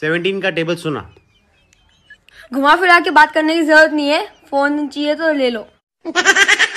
seventeen का table सुना घुमा फिरा के बात करने की जरूरत नहीं है फोन चाहिए तो ले लो